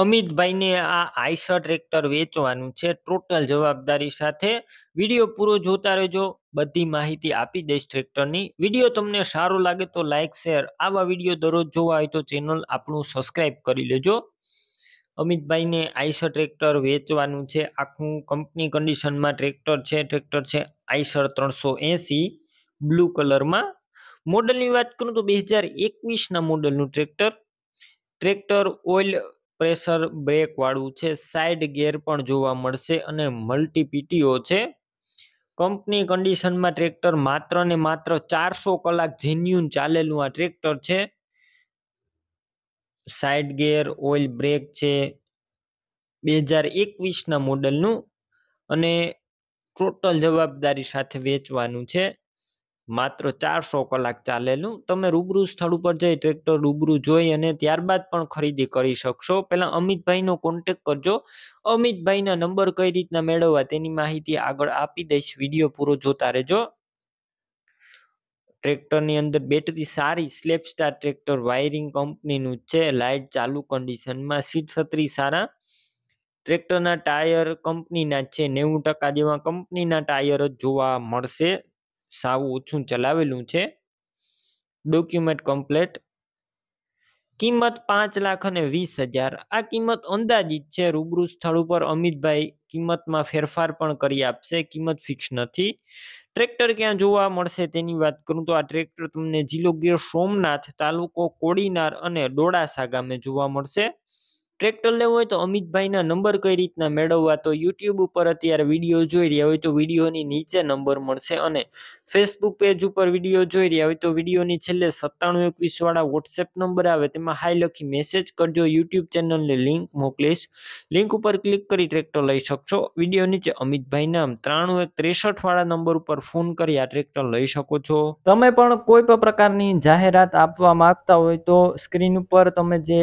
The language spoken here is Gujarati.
અમિતભાઈને આ આઈસર ટ્રેક્ટર વેચવાનું છે ટોટલ જવાબદારી સાથે વિડીયો પૂરો જોતા રહેજો બધી માહિતી આપી દઈશ ટ્રેક્ટરની વિડીયો તમને સારો લાગે તો લાઇક શેર આવા વિડીયો દરરોજ જોવા હોય તો ચેનલ આપણું સબસ્ક્રાઈબ કરી લેજો અમિતભાઈને આઈસર ટ્રેક્ટર વેચવાનું છે આખું કંપની કન્ડિશનમાં ટ્રેક્ટર છે ટ્રેક્ટર છે આઈસર ત્રણસો એંસી બ્લુ કલરમાં મોડલની વાત કરું તો બે હજાર એકવીસના મોડલનું ટ્રેક્ટર ટ્રેક્ટર ઓઇલ પ્રેશર બ્રેકવાળું છે સાઇડ ગેર પણ જોવા મળશે અને મલ્ટીપીટીઓ છે કંપની કન્ડિશનમાં ટ્રેક્ટર માત્ર ને માત્ર ચારસો કલાક જેન્યુન ચાલેલું આ ટ્રેક્ટર છે સાઇડ ગેર ઓઇલ બ્રેક છે બે હજાર એકવીસના મોડલનું અને ટોટલ જવાબદારી સાથે વેચવાનું છે માત્ર ચારસો કલાક ચાલેલું તમે રૂબરૂ સ્થળ ઉપર જઈ ટ્રેક્ટર રૂબરૂ જોઈ અને ત્યારબાદ પણ ખરીદી કરી શકશો પહેલાં અમિતભાઈનો કોન્ટેક કરજો અમિતભાઈના નંબર કઈ રીતના મેળવવા તેની માહિતી આગળ આપી દઈશ વિડીયો પૂરો જોતા રહેજો ટ્રેક્ટરની અંદર બેટરી સારી સ્લેપ સ્ટાર ટ્રેક્ટર વાયરિંગ કંપનીનું છે લાઇટ ચાલુ કન્ડિશનમાં સીટ છત્રી સારા ટ્રેક્ટરના ટાયર કંપનીના છે નેવું ટકા જેવા કંપનીના ટાયર જ જોવા મળશે સાવ ઓછું ચલાવેલું છે ડોક્યુમેન્ટ કમ્પ્લેટ કિંમત પાંચ લાખ અને વીસ હજાર આ કિંમત અંદાજિત છે રૂબરૂ સ્થળ ઉપર અમિતભાઈ કિંમતમાં ફેરફાર પણ કરી આપશે કિંમત ફિક્સ નથી ટ્રેક્ટર ક્યાં જોવા મળશે તેની વાત કરું તો આ ટ્રેક્ટર તમને જિલ્લો ગીર સોમનાથ તાલુકો કોડીનાર અને ડોળાસા ગામે જોવા મળશે ટ્રેક્ટર લેવું હોય તો અમિતભાઈના નંબર કઈ રીતના મેળવવા તો યુટ્યુબ ઉપર અત્યારે વિડીયો જોઈ રહ્યા હોય તો વિડીયોની નીચે નંબર મળશે અને ફેસબુક પેજ ઉપર વિડીયો જોઈ રહ્યા હોય તો વિડીયોની છેલ્લે સત્તાણું એકવીસવાળા વોટ્સએપ નંબર આવે તેમાં હાઈ લખી મેસેજ કરજો યુટ્યુબ ચેનલને લિંક મોકલીશ લિંક ઉપર ક્લિક કરી ટ્રેક્ટર લઈ શકશો વિડીયો નીચે અમિતભાઈના ત્રાણું એક ત્રેસઠ વાળા નંબર ઉપર ફોન કરી આ ટ્રેક્ટર લઈ શકો છો તમે પણ કોઈ પણ પ્રકારની જાહેરાત આપવા માંગતા હોય તો સ્ક્રીન ઉપર તમે જે